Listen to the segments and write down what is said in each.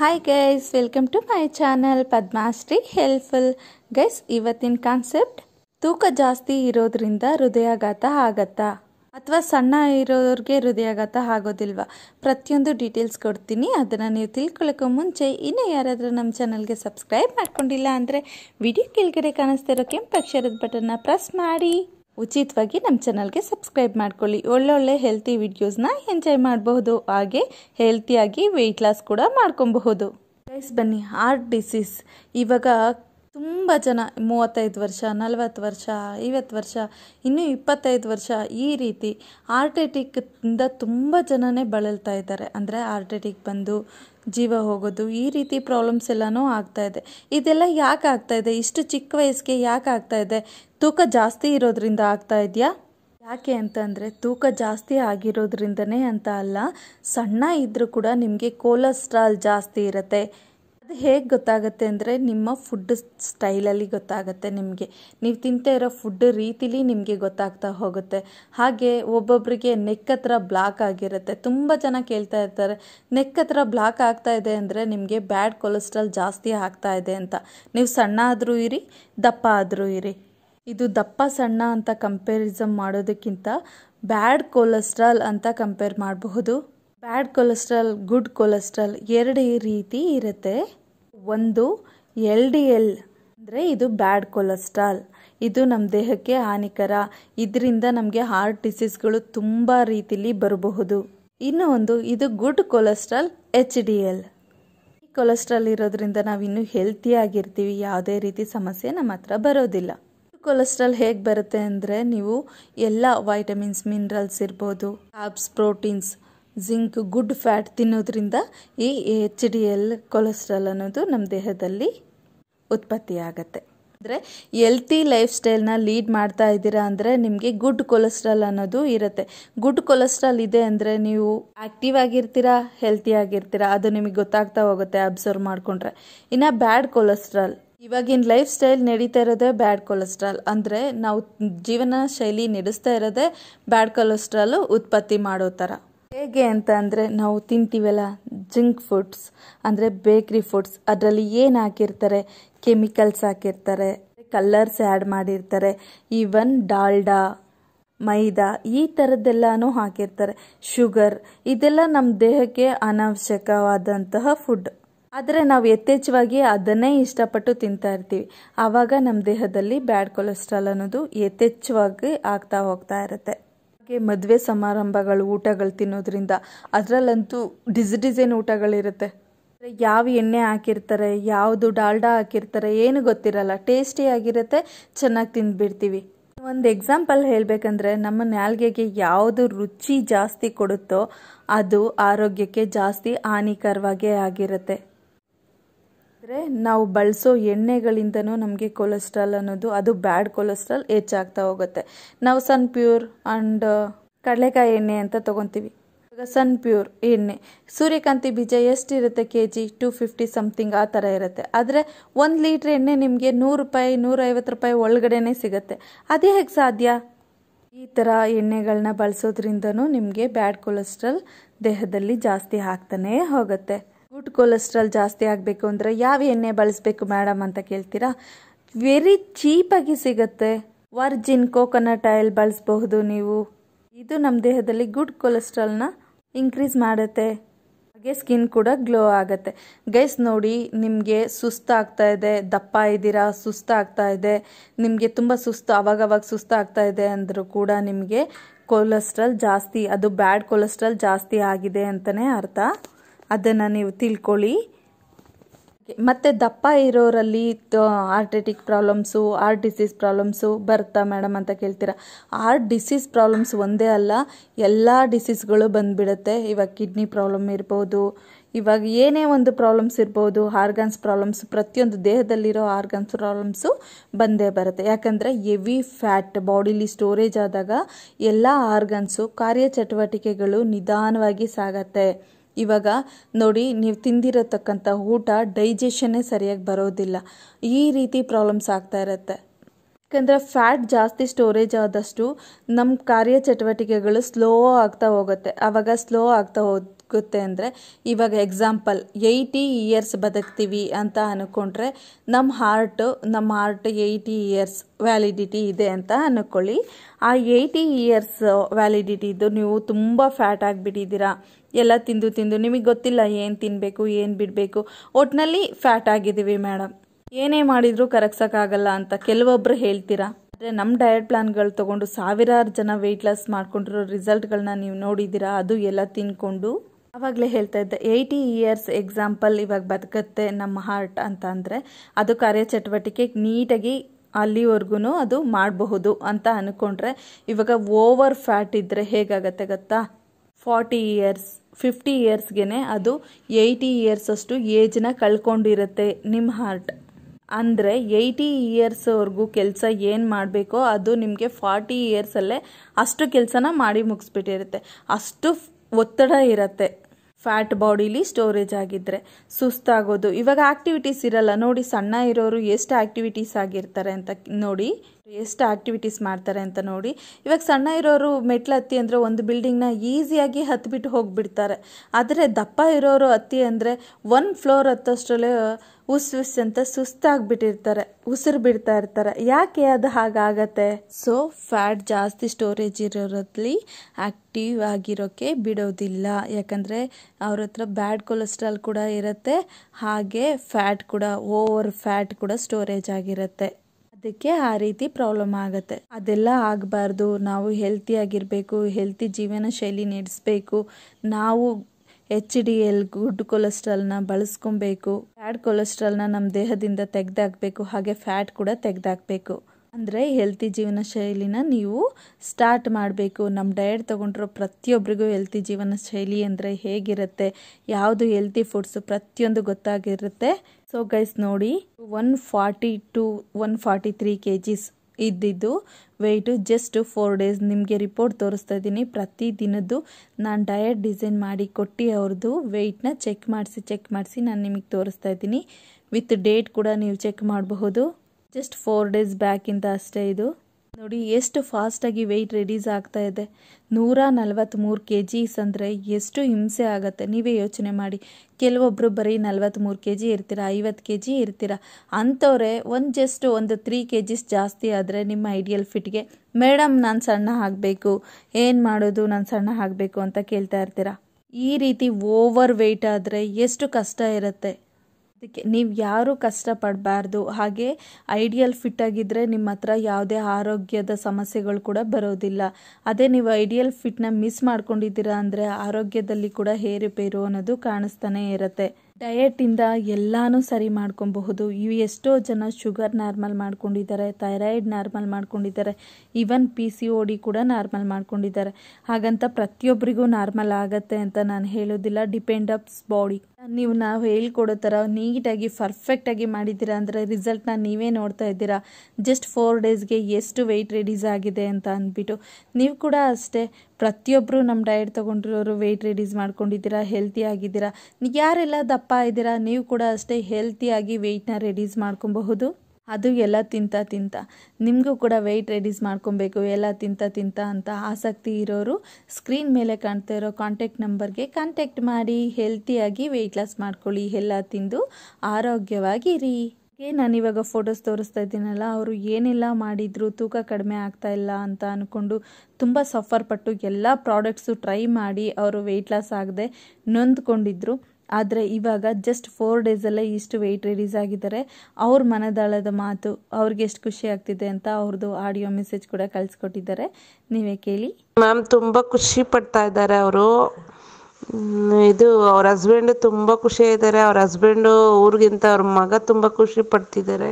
Hi guys welcome to my channel Padmashree helpful guys ಇವತ್ತಿನ concept ತೂಕ ಜಾಸ್ತಿ ಇರೋದ್ರಿಂದ ಹೃದಯಾಘಾತ ಆಗತ್ತಾ ಅಥವಾ ಸಣ್ಣ ಇರೋರಿಗೆ ಹೃದಯಾಘಾತ ಆಗೋದಿಲ್ವಾ ಪ್ರತಿಯೊಂದು ಡೀಟೇಲ್ಸ್ ಕೊಡ್ತೀನಿ ಅದನ್ನು ನೀವು ತಿಳ್ಕೊಳ್ಳೋಕ್ಕೂ ಮುಂಚೆ ಇನ್ನೂ ಯಾರಾದರೂ ನಮ್ಮ ಚಾನಲ್ಗೆ ಸಬ್ಸ್ಕ್ರೈಬ್ ಮಾಡ್ಕೊಂಡಿಲ್ಲ ಅಂದರೆ ವಿಡಿಯೋ ಕೆಳಗಡೆ ಕಾಣಿಸ್ತಿರೋ ಕೆಂಪು ಅಕ್ಷರದ ಬಟನ್ನ ಪ್ರೆಸ್ ಮಾಡಿ ಉಚಿತವಾಗಿ ನಮ್ಮ ಚಾನಲ್ಗೆ ಸಬ್ಸ್ಕ್ರೈಬ್ ಮಾಡ್ಕೊಳ್ಳಿ ಒಳ್ಳೊಳ್ಳೆ ಹೆಲ್ತಿ ವಿಡಿಯೋಸ್ನ ಎಂಜಾಯ್ ಮಾಡಬಹುದು ಹಾಗೆ ಹೆಲ್ತಿಯಾಗಿ ವೆಯ್ಟ್ ಲಾಸ್ ಕೂಡ ಮಾಡ್ಕೊಬಹುದು ಬನ್ನಿ ಹಾರ್ಟ್ ಡಿಸೀಸ್ ಇವಾಗ ತುಂಬ ಜನ ಮೂವತ್ತೈದು ವರ್ಷ ನಲವತ್ತು ವರ್ಷ ಐವತ್ತು ವರ್ಷ ಇನ್ನೂ ಇಪ್ಪತ್ತೈದು ವರ್ಷ ಈ ರೀತಿ ಹಾರ್ಟ್ ಅಟ್ಯಾಕಿಂದ ತುಂಬ ಜನನೇ ಬಳಲ್ತಾ ಇದ್ದಾರೆ ಅಂದರೆ ಹಾರ್ಟ್ ಬಂದು ಜೀವ ಹೋಗೋದು ಈ ರೀತಿ ಪ್ರಾಬ್ಲಮ್ಸ್ ಎಲ್ಲನೂ ಆಗ್ತಾಯಿದೆ ಇದೆಲ್ಲ ಯಾಕೆ ಆಗ್ತಾ ಇದೆ ಇಷ್ಟು ಚಿಕ್ಕ ವಯಸ್ಸಿಗೆ ಯಾಕೆ ಆಗ್ತಾ ಇದೆ ತೂಕ ಜಾಸ್ತಿ ಇರೋದ್ರಿಂದ ಆಗ್ತಾ ಇದೆಯಾ ಯಾಕೆ ಅಂತಂದರೆ ತೂಕ ಜಾಸ್ತಿ ಆಗಿರೋದ್ರಿಂದನೇ ಅಂತ ಅಲ್ಲ ಸಣ್ಣ ಇದ್ದರೂ ಕೂಡ ನಿಮಗೆ ಕೊಲೆಸ್ಟ್ರಾಲ್ ಜಾಸ್ತಿ ಇರುತ್ತೆ ಹೇಗೆ ಗೊತ್ತಾಗುತ್ತೆ ಅಂದರೆ ನಿಮ್ಮ ಫುಡ್ ಸ್ಟೈಲಲ್ಲಿ ಗೊತ್ತಾಗುತ್ತೆ ನಿಮಗೆ ನೀವು ತಿಂತಾ ಇರೋ ಫುಡ್ ರೀತಿಲಿ ನಿಮಗೆ ಗೊತ್ತಾಗ್ತಾ ಹೋಗುತ್ತೆ ಹಾಗೆ ಒಬ್ಬೊಬ್ಬರಿಗೆ ನೆಕ್ ಹತ್ರ ಬ್ಲಾಕ್ ಆಗಿರುತ್ತೆ ತುಂಬ ಜನ ಕೇಳ್ತಾ ಇರ್ತಾರೆ ನೆಕ್ ಹತ್ರ ಬ್ಲಾಕ್ ಆಗ್ತಾ ಇದೆ ಅಂದರೆ ನಿಮಗೆ ಬ್ಯಾಡ್ ಕೊಲೆಸ್ಟ್ರಾಲ್ ಜಾಸ್ತಿ ಆಗ್ತಾ ಇದೆ ಅಂತ ನೀವು ಸಣ್ಣ ಆದರೂ ಇರಿ ದಪ್ಪ ಆದರೂ ಇರಿ ಇದು ದಪ್ಪ ಸಣ್ಣ ಅಂತ ಕಂಪೇರಿಸಮ್ ಮಾಡೋದಕ್ಕಿಂತ ಬ್ಯಾಡ್ ಕೊಲೆಸ್ಟ್ರಾಲ್ ಅಂತ ಕಂಪೇರ್ ಮಾಡಬಹುದು ಬ್ಯಾಡ್ ಕೊಲೆಸ್ಟ್ರಾಲ್ ಗುಡ್ ಕೊಲೆಸ್ಟ್ರಾಲ್ ಎರಡು ರೀತಿ ಇರುತ್ತೆ ಒಂದು ಎಲ್ ಡಿ ಎಲ್ ಅಂದರೆ ಇದು ಬ್ಯಾಡ್ ಕೊಲೆಸ್ಟ್ರಾಲ್ ಇದು ನಮ್ಮ ದೇಹಕ್ಕೆ ಹಾನಿಕರ ಇದರಿಂದ ನಮಗೆ ಹಾರ್ಟ್ ಡಿಸೀಸ್ಗಳು ತುಂಬ ರೀತಿಲಿ ಬರಬಹುದು ಇನ್ನು ಒಂದು ಇದು good cholesterol H D L ಈ ಕೊಲೆಸ್ಟ್ರಾಲ್ ಇರೋದ್ರಿಂದ ನಾವು ಇನ್ನೂ ಹೆಲ್ತಿಯಾಗಿರ್ತೀವಿ ಯಾವುದೇ ರೀತಿ ಸಮಸ್ಯೆ ನಮ್ಮ ಹತ್ರ ಬರೋದಿಲ್ಲ ಕೊಲೆಸ್ಟ್ರಾಲ್ ಹೇಗೆ ಬರುತ್ತೆ ಅಂದರೆ ನೀವು ಎಲ್ಲ ವೈಟಮಿನ್ಸ್ ಮಿನರಲ್ಸ್ ಇರ್ಬೋದು ಆಬ್ಸ್ ಪ್ರೋಟೀನ್ಸ್ ಜಿಂಕ್ ಗುಡ್ ಫ್ಯಾಟ್ ತಿನ್ನೋದ್ರಿಂದ ಈ ಎಚ್ ಡಿ ಎಲ್ ಕೊಲೆಸ್ಟ್ರಾಲ್ ಅನ್ನೋದು ನಮ್ಮ ದೇಹದಲ್ಲಿ ಉತ್ಪತ್ತಿ ಉತ್ಪತ್ತಿಯಾಗತ್ತೆ ಅಂದರೆ ಎಲ್ತಿ ಲೈಫ್ ಸ್ಟೈಲ್ನ ಲೀಡ್ ಮಾಡ್ತಾ ಇದ್ದೀರಾ ಅಂದರೆ ನಿಮಗೆ ಗುಡ್ ಕೊಲೆಸ್ಟ್ರಾಲ್ ಅನ್ನೋದು ಇರುತ್ತೆ ಗುಡ್ ಕೊಲೆಸ್ಟ್ರಾಲ್ ಇದೆ ಅಂದರೆ ನೀವು ಆ್ಯಕ್ಟಿವ್ ಆಗಿರ್ತೀರಾ ಹೆಲ್ತಿ ಆಗಿರ್ತೀರಾ ಅದು ನಿಮಗೆ ಗೊತ್ತಾಗ್ತಾ ಹೋಗುತ್ತೆ ಅಬ್ಸರ್ವ್ ಮಾಡಿಕೊಂಡ್ರೆ ಇನ್ನು ಬ್ಯಾಡ್ ಕೊಲೆಸ್ಟ್ರಾಲ್ ಇವಾಗಿನ ಲೈಫ್ ಸ್ಟೈಲ್ ನಡೀತಾ ಇರೋದೇ ಬ್ಯಾಡ್ ಕೊಲೆಸ್ಟ್ರಾಲ್ ಅಂದರೆ ನಾವು ಜೀವನ ಶೈಲಿ ನಡೆಸ್ತಾ ಇರೋದೇ ಬ್ಯಾಡ್ ಕೊಲೆಸ್ಟ್ರಾಲು ಉತ್ಪತ್ತಿ ಮಾಡೋ ಥರ ಹೇಗೆ ಅಂತ ಅಂದರೆ ನಾವು ತಿಂತೀವಲ್ಲ ಜಂಕ್ ಫುಡ್ಸ್ ಅಂದರೆ ಬೇಕ್ರಿ ಫುಡ್ಸ್ ಅದರಲ್ಲಿ ಏನು ಹಾಕಿರ್ತಾರೆ ಕೆಮಿಕಲ್ಸ್ ಹಾಕಿರ್ತಾರೆ ಕಲ್ಲರ್ಸ್ ಆ್ಯಡ್ ಮಾಡಿರ್ತಾರೆ ಈವನ್ ಡಾಲ್ಡಾ ಮೈದಾ ಈ ಥರದ್ದೆಲ್ಲನೂ ಹಾಕಿರ್ತಾರೆ ಶುಗರ್ ಇದೆಲ್ಲ ನಮ್ಮ ದೇಹಕ್ಕೆ ಅನಾವಶ್ಯಕವಾದಂತಹ ಫುಡ್ ಆದರೆ ನಾವು ಯಥೇಚ್ಛವಾಗಿ ಅದನ್ನೇ ಇಷ್ಟಪಟ್ಟು ತಿಂತಾ ಇರ್ತೀವಿ ಆವಾಗ ನಮ್ಮ ದೇಹದಲ್ಲಿ ಬ್ಯಾಡ್ ಕೊಲೆಸ್ಟ್ರಾಲ್ ಅನ್ನೋದು ಯಥೇಚ್ಛವಾಗಿ ಆಗ್ತಾ ಹೋಗ್ತಾ ಇರುತ್ತೆ ಊಟಕ್ಕೆ ಮದುವೆ ಸಮಾರಂಭಗಳು ಊಟಗಳು ತಿನ್ನೋದ್ರಿಂದ ಅದರಲ್ಲಂತೂ ಡಿಸ್ ಡಿಸೈನ್ ಊಟಗಳಿರುತ್ತೆ ಯಾವ ಎಣ್ಣೆ ಹಾಕಿರ್ತಾರೆ ಯಾವುದು ಡಾಲ್ಡಾ ಹಾಕಿರ್ತಾರೆ ಏನು ಗೊತ್ತಿರಲ್ಲ ಟೇಸ್ಟಿಯಾಗಿರುತ್ತೆ ಚೆನ್ನಾಗಿ ತಿಂದುಬಿಡ್ತೀವಿ ಒಂದು ಎಕ್ಸಾಂಪಲ್ ಹೇಳಬೇಕಂದ್ರೆ ನಮ್ಮ ನಾಲ್ಗೆಗೆ ಯಾವುದು ರುಚಿ ಜಾಸ್ತಿ ಕೊಡುತ್ತೋ ಅದು ಆರೋಗ್ಯಕ್ಕೆ ಜಾಸ್ತಿ ಹಾನಿಕರವಾಗೇ ಆಗಿರುತ್ತೆ ಅಂದರೆ ನಾವು ಬಳಸೋ ಎಣ್ಣೆಗಳಿಂದನೂ ನಮಗೆ ಕೊಲೆಸ್ಟ್ರಾಲ್ ಅನ್ನೋದು ಅದು ಬ್ಯಾಡ್ ಕೊಲೆಸ್ಟ್ರಾಲ್ ಹೆಚ್ಚಾಗ್ತಾ ಹೋಗುತ್ತೆ ನಾವು ಸನ್ ಪ್ಯೂರ್ ಆ್ಯಂಡ್ ಕಡಲೆಕಾಯಿ ಎಣ್ಣೆ ಅಂತ ತೊಗೊತೀವಿ ಇವಾಗ ಸನ್ ಪ್ಯೂರ್ ಎಣ್ಣೆ ಸೂರ್ಯಕಾಂತಿ ಬೀಜ ಎಷ್ಟಿರುತ್ತೆ K G two fifty something ಆ ಥರ ಇರುತ್ತೆ ಆದರೆ ಒಂದು ಲೀಟ್ರ್ ಎಣ್ಣೆ ನಿಮಗೆ ನೂರು ರೂಪಾಯಿ ನೂರೈವತ್ತು ರೂಪಾಯಿ ಒಳಗಡೆನೇ ಸಿಗುತ್ತೆ ಅದೇ ಹೇಗೆ ಸಾಧ್ಯ ಈ ಥರ ಎಣ್ಣೆಗಳನ್ನ ಬಳಸೋದ್ರಿಂದನೂ ನಿಮಗೆ ಬ್ಯಾಡ್ ಕೊಲೆಸ್ಟ್ರಾಲ್ ದೇಹದಲ್ಲಿ ಜಾಸ್ತಿ ಆಗ್ತಾನೇ ಹೋಗುತ್ತೆ ಗುಡ್ ಕೊಲೆಸ್ಟ್ರಾಲ್ ಜಾಸ್ತಿ ಆಗಬೇಕು ಅಂದರೆ ಯಾವ ಎಣ್ಣೆ ಬಳಸಬೇಕು ಮೇಡಮ್ ಅಂತ ಕೇಳ್ತೀರಾ ವೆರಿ ಚೀಪಾಗಿ ಸಿಗುತ್ತೆ ವರ್ಜಿನ್ ಕೋಕೋನಟ್ ಆಯಿಲ್ ಬಳಸಬಹುದು ನೀವು ಇದು ನಮ್ಮ ದೇಹದಲ್ಲಿ ಗುಡ್ ಕೊಲೆಸ್ಟ್ರಾಲ್ನ ಇನ್ಕ್ರೀಸ್ ಮಾಡುತ್ತೆ ಹಾಗೆ ಸ್ಕಿನ್ ಕೂಡ ಗ್ಲೋ ಆಗುತ್ತೆ ಗೈಸ್ ನೋಡಿ ನಿಮಗೆ ಸುಸ್ತಾಗ್ತಾ ಇದೆ ದಪ್ಪ ಇದ್ದೀರಾ ಸುಸ್ತಾಗ್ತಾ ಇದೆ ನಿಮಗೆ ತುಂಬ ಸುಸ್ತು ಅವಾಗವಾಗ ಸುಸ್ತಾಗ್ತಾ ಇದೆ ಅಂದರೂ ಕೂಡ ನಿಮಗೆ ಕೊಲೆಸ್ಟ್ರಾಲ್ ಜಾಸ್ತಿ ಅದು ಬ್ಯಾಡ್ ಕೊಲೆಸ್ಟ್ರಾಲ್ ಜಾಸ್ತಿ ಆಗಿದೆ ಅಂತಲೇ ಅರ್ಥ ಅದನ್ನು ನೀವು ತಿಳ್ಕೊಳ್ಳಿ ಮತ್ತು ದಪ್ಪ ಇರೋರಲ್ಲಿ arthritic problems heart disease problems ಬರ್ತಾ ಮೇಡಮ್ ಅಂತ ಕೇಳ್ತೀರಾ ಆರ್ಟ್ ಡಿಸೀಸ್ ಪ್ರಾಬ್ಲಮ್ಸ್ ಒಂದೇ ಅಲ್ಲ ಎಲ್ಲ ಡಿಸೀಸ್ಗಳು ಬಂದುಬಿಡುತ್ತೆ ಇವಾಗ ಕಿಡ್ನಿ ಪ್ರಾಬ್ಲಮ್ ಇರ್ಬೋದು ಇವಾಗ ಏನೇ ಒಂದು ಪ್ರಾಬ್ಲಮ್ಸ್ ಇರ್ಬೋದು ಆರ್ಗನ್ಸ್ ಪ್ರಾಬ್ಲಮ್ಸ್ ಪ್ರತಿಯೊಂದು ದೇಹದಲ್ಲಿರೋ ಆರ್ಗನ್ಸ್ ಪ್ರಾಬ್ಲಮ್ಸು ಬಂದೇ ಬರುತ್ತೆ ಯಾಕಂದರೆ ಎವಿ ಫ್ಯಾಟ್ ಬಾಡಿಲಿ ಸ್ಟೋರೇಜ್ ಆದಾಗ ಎಲ್ಲ ಆರ್ಗನ್ಸು ಕಾರ್ಯಚಟುವಟಿಕೆಗಳು ನಿಧಾನವಾಗಿ ಸಾಗತ್ತೆ ಇವಾಗ ನೋಡಿ ನೀವು ತಿಂದಿರತಕ್ಕಂಥ ಊಟ ಡೈಜೆಷನ್ನೇ ಸರಿಯಾಗಿ ಬರೋದಿಲ್ಲ ಈ ರೀತಿ ಪ್ರಾಬ್ಲಮ್ಸ್ ಆಗ್ತಾ ಇರುತ್ತೆ ಯಾಕಂದರೆ ಫ್ಯಾಟ್ ಜಾಸ್ತಿ ಸ್ಟೋರೇಜ್ ಆದಷ್ಟು ನಮ್ಮ ಕಾರ್ಯಚಟುವಟಿಕೆಗಳು ಸ್ಲೋ ಆಗ್ತಾ ಹೋಗುತ್ತೆ ಆವಾಗ ಸ್ಲೋ ಆಗ್ತಾ ಹೋಗುತ್ತೆ ಅಂದರೆ ಇವಾಗ ಎಕ್ಸಾಂಪಲ್ ಏಯ್ಟಿ ಇಯರ್ಸ್ ಬದುಕ್ತೀವಿ ಅಂತ ಅಂದ್ಕೊಂಡ್ರೆ ನಮ್ಮ ಹಾರ್ಟು ನಮ್ಮ ಹಾರ್ಟ್ ಏಯ್ಟಿ ಇಯರ್ಸ್ ವ್ಯಾಲಿಡಿಟಿ ಇದೆ ಅಂತ ಅಂದ್ಕೊಳ್ಳಿ ಆ ಏಯ್ಟಿ ಇಯರ್ಸ್ ವ್ಯಾಲಿಡಿಟಿದು ನೀವು ತುಂಬ ಫ್ಯಾಟ್ ಆಗಿಬಿಟ್ಟಿದ್ದೀರಾ ಎಲ್ಲ ತಿಂದು ತಿಂದು ನಿಮಗೆ ಗೊತ್ತಿಲ್ಲ ಏನು ತಿನ್ನಬೇಕು ಏನು ಬಿಡಬೇಕು ಒಟ್ಟಿನಲ್ಲಿ ಫ್ಯಾಟ್ ಆಗಿದ್ದೀವಿ ಮೇಡಮ್ ಏನೇ ಮಾಡಿದರೂ ಕರಗ್ಸೋಕ್ಕಾಗಲ್ಲ ಅಂತ ಕೆಲವೊಬ್ಬರು ಹೇಳ್ತೀರಾ ಆದರೆ ನಮ್ಮ ಡಯಟ್ ಪ್ಲಾನ್ಗಳು ತೊಗೊಂಡು ಸಾವಿರಾರು ಜನ ವೆಯ್ಟ್ ಲಾಸ್ ಮಾಡ್ಕೊಂಡಿರೋ ರಿಸಲ್ಟ್ಗಳನ್ನ ನೀವು ನೋಡಿದ್ದೀರಾ ಅದು ಎಲ್ಲ ತಿನ್ಕೊಂಡು ಆವಾಗಲೇ ಹೇಳ್ತಾ ಇದ್ದೆ ಏಯ್ಟಿ ಇಯರ್ಸ್ ಎಕ್ಸಾಂಪಲ್ ಇವಾಗ ಬದುಕತ್ತೆ ನಮ್ಮ ಹಾರ್ಟ್ ಅಂತ ಅಂದರೆ ಅದು ಕಾರ್ಯಚಟುವಟಿಕೆ ನೀಟಾಗಿ ಅಲ್ಲಿವರೆಗೂ ಅದು ಮಾಡಬಹುದು ಅಂತ ಅಂದ್ಕೊಂಡ್ರೆ ಇವಾಗ ಓವರ್ ಫ್ಯಾಟ್ ಇದ್ದರೆ ಹೇಗಾಗತ್ತೆ ಗೊತ್ತಾ ಫಾರ್ಟಿ ಇಯರ್ಸ್ ಫಿಫ್ಟಿ ಇಯರ್ಸ್ಗೆ ಅದು ಏಯ್ಟಿ ಅಷ್ಟು ಏಜ್ನ ಕಳ್ಕೊಂಡಿರುತ್ತೆ ನಿಮ್ಮ ಹಾರ್ಟ್ ಅಂದರೆ ಏಯ್ಟಿ ಇಯರ್ಸ್ವರೆಗೂ ಕೆಲಸ ಏನು ಮಾಡಬೇಕೋ ಅದು ನಿಮಗೆ ಫಾರ್ಟಿ ಇಯರ್ಸಲ್ಲೇ ಅಷ್ಟು ಕೆಲಸನ ಮಾಡಿ ಮುಗಿಸ್ಬಿಟ್ಟಿರುತ್ತೆ ಅಷ್ಟು ಒತ್ತಡ ಇರುತ್ತೆ ಫ್ಯಾಟ್ ಬಾಡಿಲಿ ಸ್ಟೋರೇಜ್ ಆಗಿದ್ದರೆ ಸುಸ್ತಾಗೋದು ಇವಾಗ ಆ್ಯಕ್ಟಿವಿಟೀಸ್ ಇರಲ್ಲ ನೋಡಿ ಸಣ್ಣ ಇರೋರು ಎಷ್ಟು ಆ್ಯಕ್ಟಿವಿಟೀಸ್ ಆಗಿರ್ತಾರೆ ಅಂತ ನೋಡಿ ಎಷ್ಟು ಆ್ಯಕ್ಟಿವಿಟೀಸ್ ಮಾಡ್ತಾರೆ ಅಂತ ನೋಡಿ ಇವಾಗ ಸಣ್ಣ ಇರೋರು ಮೆಟ್ಲು ಹತ್ತಿ ಅಂದರೆ ಒಂದು ಬಿಲ್ಡಿಂಗ್ನ ಈಸಿಯಾಗಿ ಹತ್ತಿಬಿಟ್ಟು ಹೋಗಿಬಿಡ್ತಾರೆ ಆದರೆ ದಪ್ಪ ಇರೋರು ಹತ್ತಿ ಅಂದರೆ ಒನ್ ಫ್ಲೋರ್ ಹತ್ತೋಷ್ಟರಲ್ಲೇ ಉಸ್ ಉಸ್ ಅಂತ ಸುಸ್ತಾಗ್ಬಿಟ್ಟಿರ್ತಾರೆ ಉಸಿರು ಬಿಡ್ತಾ ಇರ್ತಾರೆ ಯಾಕೆ ಅದು ಹಾಗಾಗತ್ತೆ ಸೊ ಫ್ಯಾಟ್ ಜಾಸ್ತಿ ಸ್ಟೋರೇಜ್ ಇರೋರಲ್ಲಿ ಆಕ್ಟಿವ್ ಆಗಿರೋಕ್ಕೆ ಬಿಡೋದಿಲ್ಲ ಯಾಕಂದರೆ ಅವ್ರ ಹತ್ರ ಬ್ಯಾಡ್ ಕೊಲೆಸ್ಟ್ರಾಲ್ ಕೂಡ ಇರುತ್ತೆ ಹಾಗೆ ಫ್ಯಾಟ್ ಕೂಡ ಓವರ್ ಫ್ಯಾಟ್ ಕೂಡ ಸ್ಟೋರೇಜ್ ಆಗಿರುತ್ತೆ ಅದಕ್ಕೆ ಆ ರೀತಿ ಪ್ರಾಬ್ಲಮ್ ಆಗುತ್ತೆ ಅದೆಲ್ಲ ಆಗಬಾರ್ದು ನಾವು ಹೆಲ್ತಿಯಾಗಿರಬೇಕು ಹೆಲ್ತಿ ಜೀವನ ಶೈಲಿ ನಡೆಸಬೇಕು ನಾವು ಎಚ್ ಡಿ ಎಲ್ ಗುಡ್ ಕೊಲೆಸ್ಟ್ರಾಲ್ನ ಬಳಸ್ಕೊಬೇಕು ಫ್ಯಾಟ್ ಕೊಲೆಸ್ಟ್ರಾಲ್ನ ನಮ್ಮ ದೇಹದಿಂದ ತೆಗೆದಾಕಬೇಕು ಹಾಗೆ ಫ್ಯಾಟ್ ಕೂಡ ತೆಗೆದಾಕಬೇಕು ಅಂದರೆ ಹೆಲ್ತಿ ಜೀವನ ಶೈಲಿನ ನೀವು ಸ್ಟಾರ್ಟ್ ಮಾಡಬೇಕು ನಮ್ಮ ಡಯಟ್ ತೊಗೊಂಡಿರೋ ಪ್ರತಿಯೊಬ್ಬರಿಗೂ ಹೆಲ್ತಿ ಜೀವನ ಶೈಲಿ ಅಂದರೆ ಹೇಗಿರುತ್ತೆ ಯಾವುದು ಹೆಲ್ತಿ ಫುಡ್ಸು ಪ್ರತಿಯೊಂದು ಗೊತ್ತಾಗಿರುತ್ತೆ ಸೊ ಗೈಸ್ ನೋಡಿ one forty two one forty three K Gs ಇದ್ದಿದ್ದು ವೆಯ್ಟು ಜಸ್ಟ್ ಫೋರ್ ಡೇಸ್ ನಿಮಗೆ ರಿಪೋರ್ಟ್ ತೋರಿಸ್ತಾ ಇದ್ದೀನಿ ಪ್ರತಿ ದಿನದ್ದು ನಾನು ಡಯಟ್ ಡಿಸೈನ್ ಮಾಡಿ ಕೊಟ್ಟು ಅವ್ರದ್ದು ವೆಯ್ಟ್ನ ಚೆಕ್ ಮಾಡಿಸಿ ಚೆಕ್ ಮಾಡಿಸಿ ನಾನು ನಿಮಗೆ ತೋರಿಸ್ತಾ ಇದ್ದೀನಿ ವಿತ್ ಡೇಟ್ ಕೂಡ ನೀವು ಚೆಕ್ ಮಾಡಬಹುದು ಜಸ್ಟ್ ಫೋರ್ ಡೇಸ್ ಬ್ಯಾಕಿಂದ ಅಷ್ಟೇ ಇದು ನೋಡಿ ಎಷ್ಟು ಫಾಸ್ಟಾಗಿ ವೆಯ್ಟ್ ರೆಡ್ಯೂಸ್ ಆಗ್ತಾ ಇದೆ ನೂರ ನಲವತ್ತ್ಮೂರು ಕೆ ಜೀಸ್ ಅಂದರೆ ಎಷ್ಟು ಹಿಂಸೆ ಆಗುತ್ತೆ ನೀವೇ ಯೋಚನೆ ಮಾಡಿ ಕೆಲವೊಬ್ಬರು ಬರೀ ನಲ್ವತ್ತ್ಮೂರು ಕೆ ಜಿ ಇರ್ತೀರ ಐವತ್ತು ಕೆ ಜಿ ಇರ್ತೀರ ಅಂಥವ್ರೆ ಒಂದು ಜಸ್ಟ್ ಒಂದು ತ್ರೀ ಕೆ ಜೀಸ್ ಜಾಸ್ತಿ ಆದರೆ ನಿಮ್ಮ ಐಡಿಯಲ್ ಫಿಟ್ಗೆ ಮೇಡಮ್ ನಾನು ಸಣ್ಣ ಆಗಬೇಕು ಏನು ಮಾಡೋದು ನಾನು ಸಣ್ಣ ಆಗಬೇಕು ಅಂತ ಕೇಳ್ತಾ ಇರ್ತೀರ ಈ ರೀತಿ ಓವರ್ ವೆಯ್ಟ್ ಆದರೆ ಎಷ್ಟು ಕಷ್ಟ ಇರುತ್ತೆ ಅದಕ್ಕೆ ನೀವು ಯಾರೂ ಕಷ್ಟಪಡಬಾರ್ದು ಹಾಗೆ ಐಡಿಯಲ್ ಫಿಟ್ ಆಗಿದ್ದರೆ ನಿಮ್ಮ ಹತ್ರ ಯಾವುದೇ ಆರೋಗ್ಯದ ಸಮಸ್ಯೆಗಳು ಕೂಡ ಬರೋದಿಲ್ಲ ಅದೇ ನೀವು ಐಡಿಯಲ್ ಫಿಟ್ನ ಮಿಸ್ ಮಾಡ್ಕೊಂಡಿದ್ದೀರಾ ಅಂದರೆ ಆರೋಗ್ಯದಲ್ಲಿ ಕೂಡ ಏರುಪೇರು ಅನ್ನೋದು ಕಾಣಿಸ್ತಾನೆ ಇರುತ್ತೆ ಡಯಟಿಂದ ಎಲ್ಲನೂ ಸರಿ ಮಾಡ್ಕೊಬಹುದು ಇವು ಎಷ್ಟೋ ಜನ ಶುಗರ್ ನಾರ್ಮಲ್ ಮಾಡ್ಕೊಂಡಿದ್ದಾರೆ ಥೈರಾಯ್ಡ್ ನಾರ್ಮಲ್ ಮಾಡ್ಕೊಂಡಿದ್ದಾರೆ even P C O D ಕೂಡ ನಾರ್ಮಲ್ ಮಾಡ್ಕೊಂಡಿದ್ದಾರೆ ಹಾಗಂತ ಪ್ರತಿಯೊಬ್ಬರಿಗೂ ನಾರ್ಮಲ್ ಆಗತ್ತೆ ಅಂತ ನಾನು ಹೇಳೋದಿಲ್ಲ ಡಿಪೆಂಡ್ ಅಪ್ಸ್ ಬಾಡಿ ನೀವು ನಾವು ಹೇಳ್ಕೊಡೋ ಥರ ನೀಟಾಗಿ ಪರ್ಫೆಕ್ಟಾಗಿ ಮಾಡಿದ್ದೀರಾ ಅಂದರೆ ರಿಸಲ್ಟ್ನ ನೀವೇ ನೋಡ್ತಾ ಇದ್ದೀರಾ ಜಸ್ಟ್ ಫೋರ್ ಡೇಸ್ಗೆ ಎಷ್ಟು ವೆಯ್ಟ್ ರೆಡೀಸ್ ಆಗಿದೆ ಅಂತ ಅಂದ್ಬಿಟ್ಟು ನೀವು ಕೂಡ ಅಷ್ಟೇ ಪ್ರತಿಯೊಬ್ಬರು ನಮ್ಮ ಡಯಟ್ ತೊಗೊಂಡಿರೋರು ವೆಯ್ಟ್ ರೆಡ್ಯೂಸ್ ಮಾಡ್ಕೊಂಡಿದ್ದೀರಾ ಹೆಲ್ತಿ ಆಗಿದ್ದೀರಾ ಯಾರೆಲ್ಲ ದಪ್ಪ ಇದ್ದೀರಾ ನೀವು ಕೂಡ ಅಷ್ಟೇ ಹೆಲ್ತಿಯಾಗಿ ವೆಯ್ಟ್ನ ರೆಡ್ಯೂಸ್ ಮಾಡ್ಕೊಬಹುದು ಅದು ಎಲ್ಲ ತಿಂತ ತಿಂತ ನಿಮಗೂ ಕೂಡ ವೆಯ್ಟ್ ರೆಡ್ಯೂಸ್ ಮಾಡ್ಕೊಬೇಕು ಎಲ್ಲ ತಿಂತ ತಿಂತ ಅಂತ ಆಸಕ್ತಿ ಇರೋರು ಸ್ಕ್ರೀನ್ ಮೇಲೆ ಕಾಣ್ತಾ ಇರೋ ಕಾಂಟ್ಯಾಕ್ಟ್ ನಂಬರ್ಗೆ ಕಾಂಟ್ಯಾಕ್ಟ್ ಮಾಡಿ ಹೆಲ್ತಿಯಾಗಿ ವೆಯ್ಟ್ ಲಾಸ್ ಮಾಡ್ಕೊಳ್ಳಿ ಎಲ್ಲ ತಿಂದು ಆರೋಗ್ಯವಾಗಿರಿ ಏ ಇವಾಗ ಫೋಟೋಸ್ ತೋರಿಸ್ತಾ ಇದ್ದೀನಲ್ಲ ಅವರು ಏನೆಲ್ಲ ಮಾಡಿದ್ರು ತೂಕ ಕಡಿಮೆ ಆಗ್ತಾ ಇಲ್ಲ ಅಂತ ಅಂದ್ಕೊಂಡು ತುಂಬ ಸಫರ್ ಪಟ್ಟು ಎಲ್ಲ ಪ್ರಾಡಕ್ಟ್ಸು ಟ್ರೈ ಮಾಡಿ ಅವರು ವೆಯ್ಟ್ ಲಾಸ್ ಆಗದೆ ನೊಂದ್ಕೊಂಡಿದ್ರು ಆದರೆ ಇವಾಗ ಜಸ್ಟ್ ಫೋರ್ ಡೇಸಲ್ಲೇ ಇಷ್ಟು ವೆಯ್ಟ್ ರಿಲೀಸ್ ಆಗಿದ್ದಾರೆ ಅವ್ರ ಮನದಾಳದ ಮಾತು ಅವ್ರಿಗೆ ಎಷ್ಟು ಖುಷಿ ಆಗ್ತಿದೆ ಅಂತ ಅವ್ರದ್ದು ಆಡಿಯೋ ಮೆಸೇಜ್ ಕೂಡ ಕಳಿಸ್ಕೊಟ್ಟಿದ್ದಾರೆ ನೀವೇ ಕೇಳಿ ಮ್ಯಾಮ್ ತುಂಬ ಖುಷಿ ಪಡ್ತಾ ಇದ್ದಾರೆ ಅವರು ಇದು ಅವ್ರ ಹಸ್ಬೆಂಡ್ ತುಂಬ ಖುಷಿ ಇದ್ದಾರೆ ಅವ್ರ ಹಸ್ಬೆಂಡು ಊರಿಗಿಂತ ಅವ್ರ ಮಗ ತುಂಬ ಖುಷಿ ಪಡ್ತಿದ್ದಾರೆ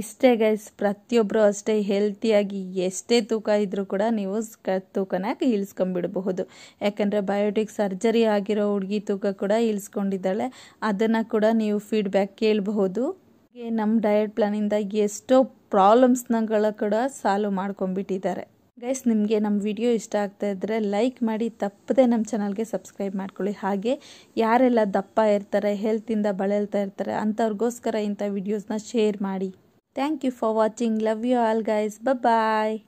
ಇಷ್ಟೇ ಗೈಸ್ ಪ್ರತಿಯೊಬ್ಬರು ಅಷ್ಟೇ ಹೆಲ್ತಿಯಾಗಿ ಎಷ್ಟೇ ತೂಕ ಇದ್ದರೂ ಕೂಡ ನೀವು ತೂಕನ ಇಳಿಸ್ಕೊಂಡ್ಬಿಡಬಹುದು ಯಾಕಂದರೆ ಬಯೋಟಿಕ್ ಸರ್ಜರಿ ಆಗಿರೋ ಹುಡುಗಿ ತೂಕ ಕೂಡ ಇಳಿಸ್ಕೊಂಡಿದ್ದಾಳೆ ಅದನ್ನು ಕೂಡ ನೀವು ಫೀಡ್ಬ್ಯಾಕ್ ಕೇಳಬಹುದು ನಮ್ಮ ಡಯಟ್ ಪ್ಲಾನಿಂದ ಎಷ್ಟೋ ಪ್ರಾಬ್ಲಮ್ಸ್ನಗಳ ಕೂಡ ಸಾಲ್ವ್ ಮಾಡ್ಕೊಂಡ್ಬಿಟ್ಟಿದ್ದಾರೆ ಗೈಸ್ ನಿಮಗೆ ನಮ್ಮ ವಿಡಿಯೋ ಇಷ್ಟ ಆಗ್ತಾ ಇದ್ದರೆ ಲೈಕ್ ಮಾಡಿ ತಪ್ಪದೆ ನಮ್ಮ ಚಾನಲ್ಗೆ ಸಬ್ಸ್ಕ್ರೈಬ್ ಮಾಡ್ಕೊಳ್ಳಿ ಹಾಗೆ ಯಾರೆಲ್ಲ ದಪ್ಪ ಇರ್ತಾರೆ ಹೆಲ್ತಿಂದ ಬಳಲ್ತಾ ಇರ್ತಾರೆ ಅಂಥವ್ರಿಗೋಸ್ಕರ ಇಂಥ ವಿಡಿಯೋಸ್ನ ಶೇರ್ ಮಾಡಿ Thank you for watching. Love you all guys. Bye bye.